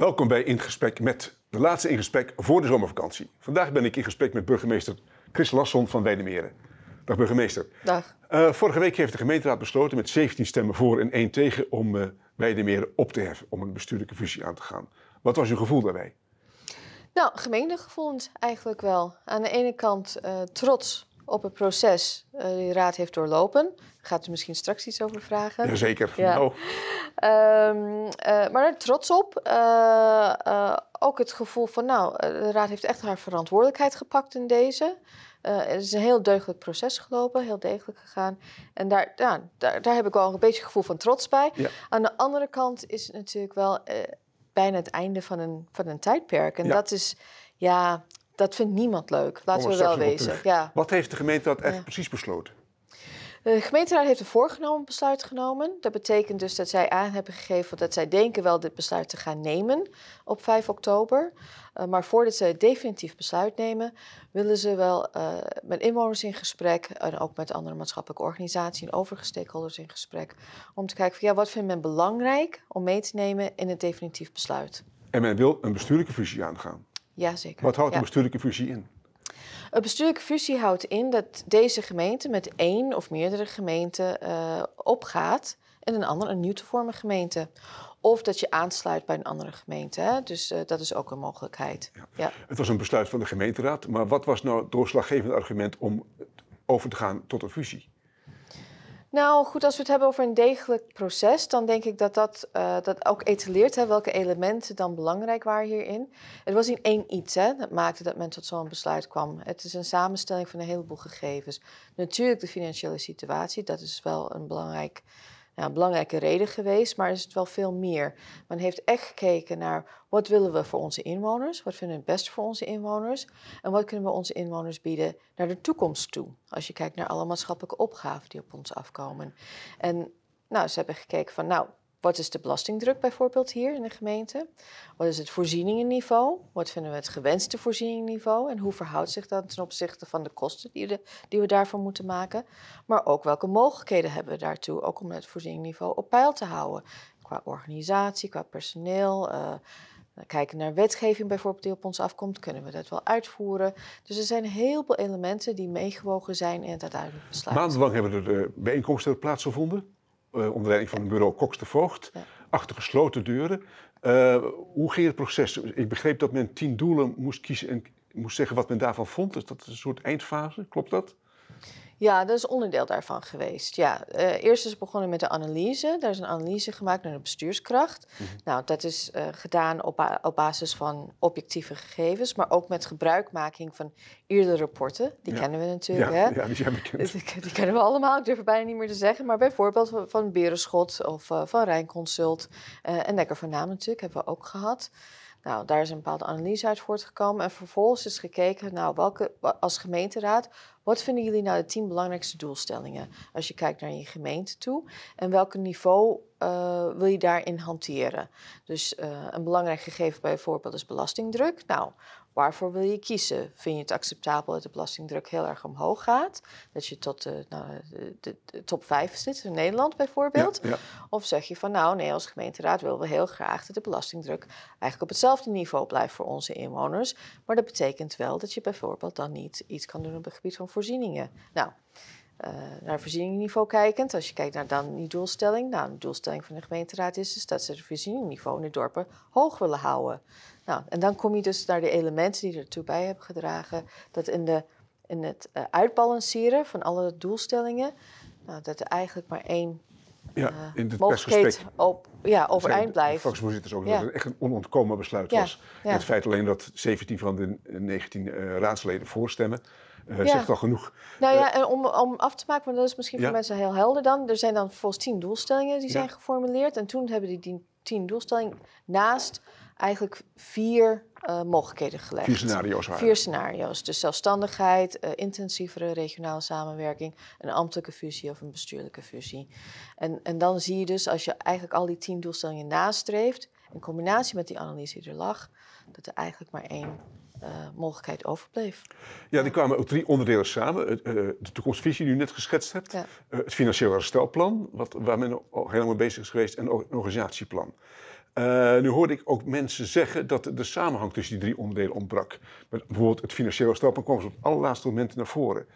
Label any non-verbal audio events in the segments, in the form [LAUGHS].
Welkom bij In Gesprek met, de laatste In Gesprek voor de zomervakantie. Vandaag ben ik in gesprek met burgemeester Chris Lasson van Weinemeren. Dag burgemeester. Dag. Eh, vorige week heeft de gemeenteraad besloten met 17 stemmen voor en 1 tegen om uh, op te heffen, om een bestuurlijke fusie aan te gaan. Wat was uw gevoel daarbij? Nou, gemengde gevoelens eigenlijk wel. Aan de ene kant eh, trots op het proces uh, eh, die raad heeft doorlopen. Gaat u misschien straks iets over vragen? Zeker, Ja. Nou. Ehm, eh, maar trots op. Eh, ook het gevoel van, nou, de raad heeft echt haar verantwoordelijkheid gepakt in deze. het is een heel deugdelijk proces gelopen, heel degelijk gegaan. En daar, ja, daar, heb ik wel een beetje gevoel van trots bij. Aan de andere kant is het natuurlijk wel bijna het einde van een, van een tijdperk. En dat is, ja, dat vindt niemand leuk, laten oh, we wel wezen. Ja. Wat heeft de gemeenteraad echt precies besloten? De gemeenteraad heeft een voorgenomen besluit genomen. Dat betekent dus dat zij aan hebben gegeven dat zij denken wel dit besluit te gaan nemen op 5 oktober. Eh, maar voordat ze het definitief besluit nemen, willen ze wel eh, met inwoners in gesprek en ook met andere maatschappelijke organisaties en overige stakeholders in gesprek. Om te kijken van ja, wat vindt men belangrijk om mee te nemen in het definitief besluit. En men wil een bestuurlijke fusie aangaan. Jazeker. Wat houdt ja. een bestuurlijke fusie in? Een bestuurlijke fusie houdt in dat deze gemeente met één of meerdere gemeenten eh, opgaat en een andere, een nieuw te vormen gemeente. Of dat je aansluit bij een andere gemeente. Hè? Dus eh, dat is ook een mogelijkheid. Ja. Het was een besluit van de gemeenteraad, maar wat was nou het doorslaggevende argument om over te gaan tot een fusie? Nou goed, als we het hebben over een degelijk proces, dan denk ik dat dat, eh, dat ook etaleert hè, welke elementen dan belangrijk waren hierin. Het was in één iets hè, dat maakte dat men tot zo'n besluit kwam. Het is een samenstelling van een heleboel gegevens. Natuurlijk de financiële situatie, dat is wel een belangrijk een belangrijke reden geweest, maar is het wel veel meer. Men heeft echt gekeken naar wat willen we voor onze inwoners, wat vinden we het best voor onze inwoners en wat kunnen we onze inwoners bieden naar de toekomst toe. Als je kijkt naar alle maatschappelijke opgaven die op ons afkomen. En nou, ze hebben gekeken van, nou, wat is de belastingdruk bijvoorbeeld hier in de gemeente? Wat is het voorzieningenniveau? Wat vinden we het gewenste voorzieningenniveau? En hoe verhoudt zich dat ten opzichte van de kosten die, die we daarvoor moeten maken? Maar ook welke mogelijkheden hebben we daartoe? Ook om het voorzieningenniveau op peil te houden. Qua organisatie, qua personeel. Eh, kijken naar wetgeving bijvoorbeeld die op ons afkomt. Kunnen we dat wel uitvoeren? Dus er zijn heel veel elementen die meegewogen zijn in het uiteindelijk besluit. Maandenlang hebben er eh, bijeenkomsten plaatsgevonden uh, onder leiding van bureau Cox de Voogd, achter gesloten deuren. Eh, hoe ging het proces? Ik begreep dat men tien doelen moest kiezen en moest zeggen wat men daarvan vond. Dus dat is een soort eindfase, klopt dat? Ja, dat is onderdeel daarvan geweest. Ja, eh, eerst is begonnen met de analyse. Daar is een analyse gemaakt naar de bestuurskracht. Mhm. Nou, dat is eh, gedaan op, op, basis van objectieve gegevens, maar ook met gebruikmaking van eerdere rapporten. Die kennen we natuurlijk. Ja, hè? ja die zijn bekend. Dus die, kennen we allemaal, ik durf bijna niet meer te zeggen. Maar bijvoorbeeld van, Berenschot of eh, van Rijnconsult en lekker van Naam natuurlijk, hebben we ook gehad. Nou, daar is een bepaalde analyse uit voortgekomen. En vervolgens is gekeken, nou, welke, als gemeenteraad, wat vinden jullie nou de tien belangrijkste doelstellingen als je kijkt naar je gemeente toe? En welk niveau eh, wil je daarin hanteren? Dus eh, een belangrijk gegeven bijvoorbeeld is belastingdruk. Nou, Waarvoor wil je kiezen? Vind je het acceptabel dat de belastingdruk heel erg omhoog gaat? Dat je tot de, eh, nou, de, top 5 zit in Nederland bijvoorbeeld? Of zeg je van nou nee, als gemeenteraad willen we heel graag dat de belastingdruk eigenlijk op hetzelfde niveau blijft voor onze inwoners. Maar dat betekent wel dat je bijvoorbeeld dan niet iets kan doen op het gebied van voorzieningen. Nou, uh, naar voorzieningniveau kijkend, als je kijkt naar dan die doelstelling, nou, de doelstelling van de gemeenteraad is dus dat ze het voorzieningniveau in de dorpen hoog willen houden. Nou, en dan kom je dus naar de elementen die ertoe bij hebben gedragen, dat in, de, in het eh, uitbalanceren van alle doelstellingen, nou, dat er eigenlijk maar één ja, eh, in het mogelijkheid op, ja, overeind blijft. Volksvoorzitters ook, dat het echt een onontkomen besluit was. Het feit alleen dat 17 van de 19 raadsleden voorstemmen, eh, ja. zegt al genoeg. Nou ja, en eh, eh, om, om af te maken, want dat is misschien voor mensen heel helder dan. Er zijn dan volgens tien doelstellingen die zijn geformuleerd. En toen hebben die tien doelstellingen naast eigenlijk vier mogelijkheden gelegd. Vier scenario's waren. Vier scenario's. Dus zelfstandigheid, uh, intensievere regionale samenwerking, een ambtelijke fusie of een bestuurlijke fusie. En, en dan zie je dus als je eigenlijk al die tien doelstellingen nastreeft, in combinatie met die analyse die er lag, dat er eigenlijk maar één eh, mogelijkheid overbleef. Ja, er kwamen ook drie onderdelen samen. Eh, de toekomstvisie die u net geschetst hebt. Eh, het financieel herstelplan, wat, waar men al mee bezig is geweest. En ook een organisatieplan. nu hoorde ik ook mensen zeggen dat de samenhang tussen die drie onderdelen ontbrak. bijvoorbeeld het financieel herstelplan kwam op het allerlaatste moment naar voren.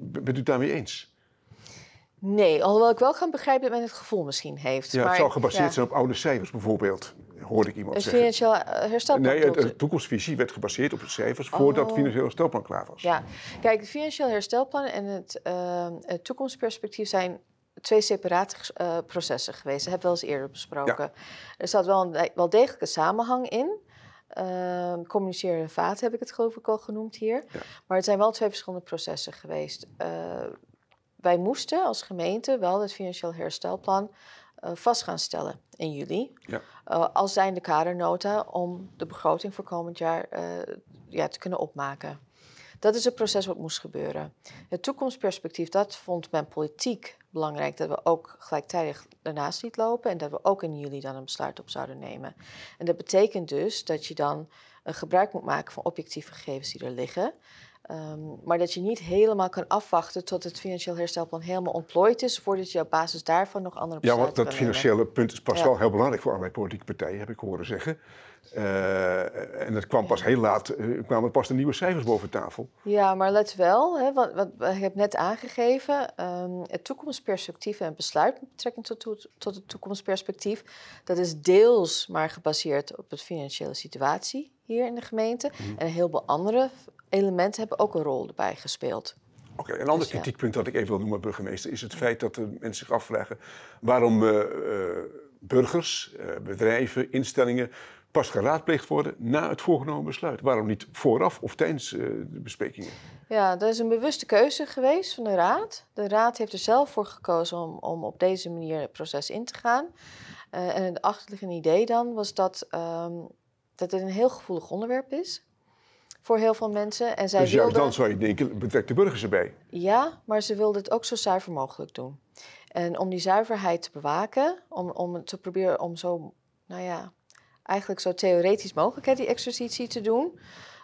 bent u daarmee eens? Nee, alhoewel ik wel kan begrijpen dat men het gevoel misschien heeft. Ja, het zou gebaseerd zijn op oude cijfers bijvoorbeeld, hoorde ik iemand een zeggen. Financieel eh, herstelplan? Nee, de toekomstvisie werd gebaseerd op de cijfers voordat het oh. financieel herstelplan klaar was. Ja, kijk, het financieel herstelplan en het, ehm, het toekomstperspectief zijn twee separate eh, processen geweest. Dat hebben we wel eens eerder besproken. Ja. Er staat wel een wel degelijke samenhang in. Uh, communicerende vaat heb ik het geloof ik al genoemd hier. Ja. Maar het zijn wel twee verschillende processen geweest. Eh, wij moesten als gemeente wel het financieel herstelplan uh, vast gaan stellen in juli. Ja. Eh, als zijn de kadernota om de begroting voor komend jaar eh, ja, te kunnen opmaken. Dat is het proces wat moest gebeuren. Het toekomstperspectief, dat vond men politiek belangrijk dat we ook gelijktijdig daarnaast niet lopen en dat we ook in juli dan een besluit op zouden nemen. En dat betekent dus dat je dan gebruik moet maken van objectieve gegevens die er liggen. Ehm, maar dat je niet helemaal kan afwachten tot het financieel herstelplan helemaal ontplooid is, voordat je op basis daarvan nog andere besluiten. Ja, want dat financiële punt is pas wel heel belangrijk voor allerlei politieke partijen, heb ik horen zeggen. Eh, en dat kwam pas heel laat, uh, kwamen pas de nieuwe cijfers boven tafel. Ja, maar let wel, hè, wat, wat, ik heb net aangegeven, ehm, het toekomstperspectief en besluit met betrekking tot, tot, het toekomstperspectief, dat is deels maar gebaseerd op de financiële situatie hier in de gemeente mhm. en een heleboel andere elementen hebben ook een rol erbij gespeeld. Oké, een ander dus kritiekpunt dat ik even wil noemen, burgemeester, is het feit dat de mensen zich afvragen waarom eh, eh, burgers, eh, bedrijven, instellingen pas geraadpleegd worden na het voorgenomen besluit. Waarom niet vooraf of tijdens de besprekingen? Ja, dat is een bewuste keuze geweest van de Raad. De Raad heeft er zelf voor gekozen om, om op deze manier het proces in te gaan. en het achterliggende idee dan was dat, ehm, dat het een heel gevoelig onderwerp is voor heel veel mensen. En zij dus juist dan zou je denken, betrek de burgers erbij. Ja, maar ze wilde het ook zo zuiver mogelijk doen. En om die zuiverheid te bewaken, om, om te proberen om zo, nou ja, eigenlijk zo theoretisch mogelijk die exercitie te doen.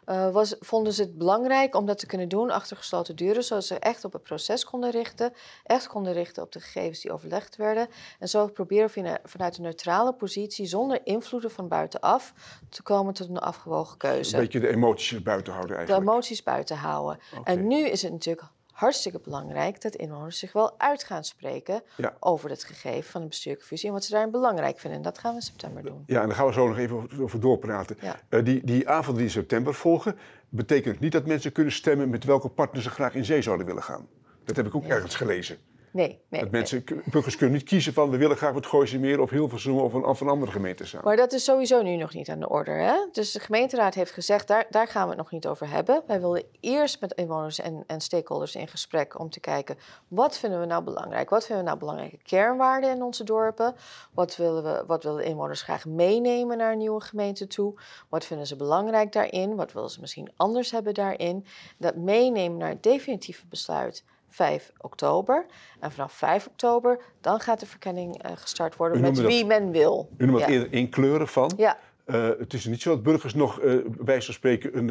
Eh, was, vonden ze het belangrijk om dat te kunnen doen achter gesloten deuren, zodat ze echt op het proces konden richten, echt konden richten op de gegevens die overlegd werden. En zo proberen we vanuit een neutrale positie, zonder invloeden van buitenaf, te komen tot een afgewogen keuze. Een beetje de emoties buiten houden eigenlijk. De emoties buiten houden. En nu is het natuurlijk hartstikke belangrijk dat inwoners zich wel uit gaan spreken over het gegeven van de bestuurlijke fusie en wat ze daarin belangrijk vinden. En dat gaan we in september doen. Ja, en daar gaan we zo nog even over doorpraten. Eh, die, die avond die in september volgen, betekent niet dat mensen kunnen stemmen met welke partners ze graag in zee zouden willen gaan. Dat heb ik ook ergens gelezen. Nee, nee, dat mensen, burgers kunnen niet kiezen van we willen graag wat Gooise Meer of Hilversum of een, van andere gemeente zijn. Maar dat is sowieso nu nog niet aan de orde. Hè? Dus de gemeenteraad heeft gezegd, daar, daar gaan we het nog niet over hebben. Wij willen eerst met inwoners en, en stakeholders in gesprek om te kijken wat vinden we nou belangrijk? Wat vinden we nou belangrijke kernwaarden in onze dorpen? Wat willen, we, wat willen inwoners graag meenemen naar een nieuwe gemeente toe? Wat vinden ze belangrijk daarin? Wat willen ze misschien anders hebben daarin? Dat meenemen naar het definitieve besluit 5 oktober. En vanaf 5 oktober dan gaat de verkenning eh, gestart worden met wie men wil. U noemt eerder in kleuren van. Ja. Eh, het is niet zo dat burgers nog uh, eh, bij spreken een,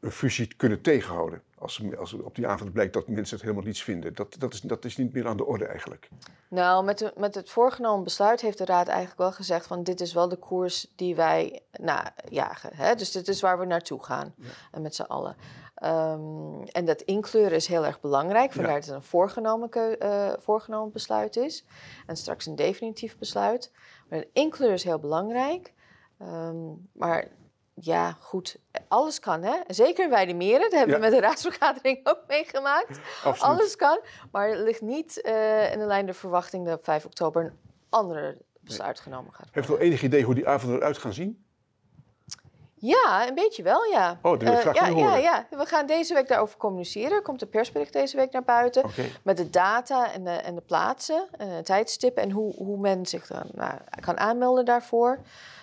een, fusie kunnen tegenhouden. Als, als op die avond blijkt dat mensen het helemaal niets vinden. Dat, dat, is, dat is niet meer aan de orde eigenlijk. Nou, met, met het voorgenomen besluit heeft de Raad eigenlijk wel gezegd: van dit is wel de koers die wij najagen. Nou, hè? Dus dit is waar we naartoe gaan en met z'n allen. Ehm, en dat inkleuren is heel erg belangrijk, vandaar dat het een voorgenomen, eh, voorgenomen besluit is en straks een definitief besluit. Maar een inkleuren is heel belangrijk. Ehm, maar ja, goed, alles kan, hè? Zeker bij de meren, dat hebben we met de raadsvergadering [LAUGHS] ook meegemaakt. Alles kan, maar het ligt niet eh, in de lijn der verwachting dat op 5 oktober een ander besluit genomen gaat worden. Heeft u enig idee hoe die avond eruit gaan zien? Ja, een beetje wel, ja. Oh, dat wil ik eh, graag ja, horen. Ja, ja, we gaan deze week daarover communiceren. Er komt een persbericht deze week naar buiten. Met de data en de, en de plaatsen, en eh, tijdstippen en hoe, hoe men zich dan nou, kan aanmelden daarvoor.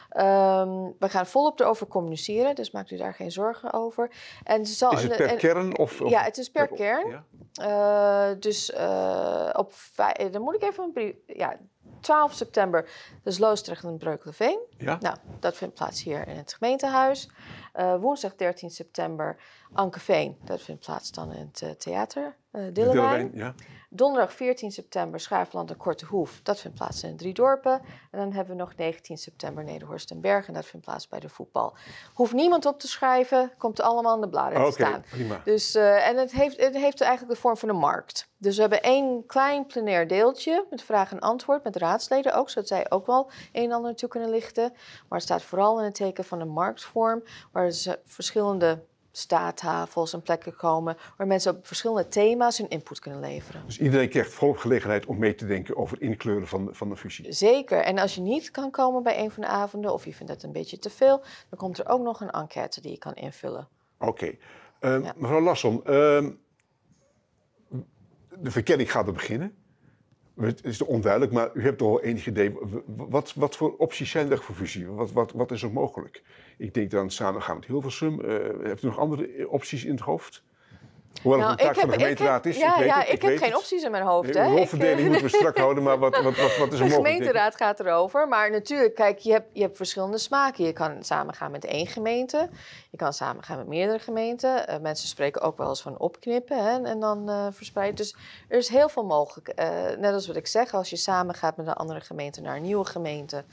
Ehm, we gaan volop erover communiceren, dus maakt u daar geen zorgen over. En zal, is het per kern? Of, of, ja, het is per, kern. Eh, dus op, dan moet ik even een brief... Ja, 12 september dus Loosdrecht en Breukelenveen. Ja. Nou, dat vindt plaats hier in het gemeentehuis. Eh, woensdag 13 september Ankeveen. Dat vindt plaats dan in het eh, theater uh, Dillewijn. ja. Donderdag 14 september Schaafland en Korte Hoef. Dat vindt plaats in drie dorpen. En dan hebben we nog 19 september Nederhorst en Bergen. Dat vindt plaats bij de voetbal. Hoeft niemand op te schrijven. Komt allemaal in de bladen te staan. Prima. Dus, eh, en het heeft, het heeft eigenlijk de vorm van een markt. Dus we hebben één klein plenair deeltje met vraag en antwoord, met raadsleden ook, zodat zij ook wel een en ander toe kunnen lichten. Maar het staat vooral in het teken van een marktvorm, waar ze verschillende staattafels en plekken komen waar mensen op verschillende thema's hun input kunnen leveren. Dus iedereen krijgt volop gelegenheid om mee te denken over inkleuren van, van de fusie. Zeker. En als je niet kan komen bij een van de avonden of je vindt dat een beetje te veel, dan komt er ook nog een enquête die je kan invullen. Oké. Okay. Ehm, uh, ja. Mevrouw Lassom, ehm, de verkenning gaat er beginnen. Het is onduidelijk, maar u hebt toch al enig idee. Wat, wat voor opties zijn er voor fusie? Wat, wat, wat is er mogelijk? Ik denk dan samen samengaan met Hilversum. Uh, eh, hebt u nog andere eh, opties in het hoofd? Hoewel nou, het een taak van de gemeenteraad is. Ja, ik, weet ja, ik, heb geen opties in mijn hoofd. De rolverdeling moeten we eh, strak houden, maar wat, wat, wat, is er [LAUGHS] De gemeenteraad gaat erover. Maar natuurlijk, kijk, je hebt, je hebt verschillende smaken. Je kan samengaan met één gemeente. Je kan samengaan met meerdere gemeenten. Eh, mensen spreken ook wel eens van opknippen hè, en dan uh, eh, verspreiden. Dus er is heel veel mogelijk. net als wat ik zeg, als je samen gaat met een andere gemeente naar een nieuwe gemeente...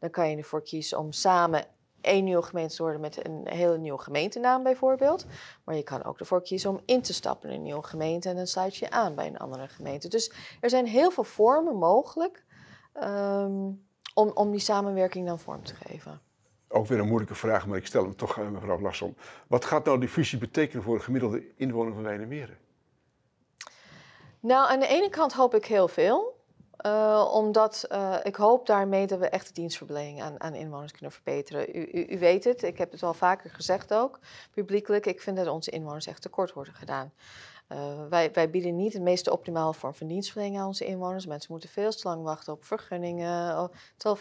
dan kan je ervoor kiezen om samen één nieuwe gemeente te worden met een hele nieuwe gemeentenaam bijvoorbeeld. Maar je kan ook ervoor kiezen om in te stappen in een nieuwe gemeente en dan sluit je aan bij een andere gemeente. Dus er zijn heel veel vormen mogelijk ehm, om, om die samenwerking dan vorm te geven. Ook weer een moeilijke vraag, maar ik stel hem toch aan mevrouw Lassom. Wat gaat nou die fusie betekenen voor de gemiddelde inwoner van Wijnemeren? Nou, aan de ene kant hoop ik heel veel. Eh, omdat eh, ik hoop daarmee dat we echt de dienstverlening aan, aan inwoners kunnen verbeteren. U, u, u, weet het, ik heb het al vaker gezegd ook, publiekelijk. Ik vind dat onze inwoners echt tekort worden gedaan. Eh, wij, wij, bieden niet de meest optimale vorm van dienstverlening aan onze inwoners. Mensen moeten veel te lang wachten op vergunningen,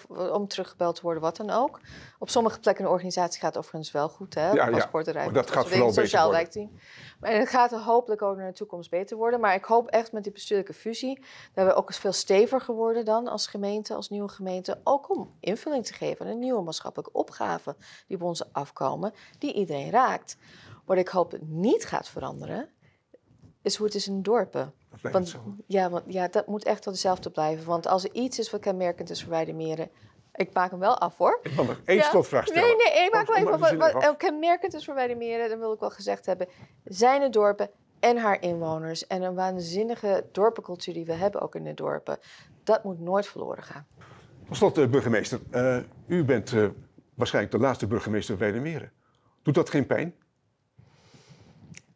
om teruggebeld te worden, wat dan ook. Op sommige plekken in de organisatie gaat het overigens wel goed, hè? dat, gaat vooral beter sociaal wijkteam. het gaat hopelijk ook naar de toekomst beter worden. Maar ik hoop echt met die bestuurlijke fusie, dat we ook eens veel steviger worden dan als gemeente, als nieuwe gemeente, ook om invulling te geven aan de nieuwe maatschappelijke opgaven die op ons afkomen, die iedereen raakt. Wat ik hoop niet gaat veranderen, is hoe het is in dorpen. Dat want, zo. Ja, want ja, dat moet echt wel hetzelfde blijven. Want als er iets is wat kenmerkend is voor meren. Ik maak hem wel af hoor. Ik kan nog één stellen. Nee, nee, ik maak wel even wat, wat, kenmerkend is voor meren, Dan wil ik wel gezegd hebben. Zijn de dorpen en haar inwoners. En een waanzinnige dorpencultuur die we hebben ook in de dorpen. Dat moet nooit verloren gaan. Tot slot, eh, burgemeester. Eh, u bent eh, waarschijnlijk de laatste burgemeester van Weidemeren. Doet dat geen pijn?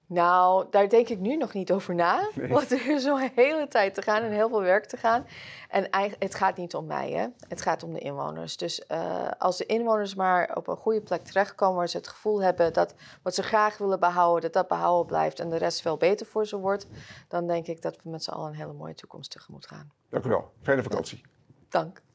Nou, daar denk ik nu nog niet over na. [LAUGHS] Nee. Want er is zo'n hele tijd te gaan en heel veel werk te gaan. En het gaat niet om mij, hè? het gaat om de inwoners. Dus eh, als de inwoners maar op een goede plek terechtkomen waar ze het gevoel hebben dat wat ze graag willen behouden, dat dat behouden blijft en de rest veel beter voor ze wordt, dan denk ik dat we met z'n allen een hele mooie toekomst tegemoet gaan. Dank u wel. Fijne vakantie. Dank.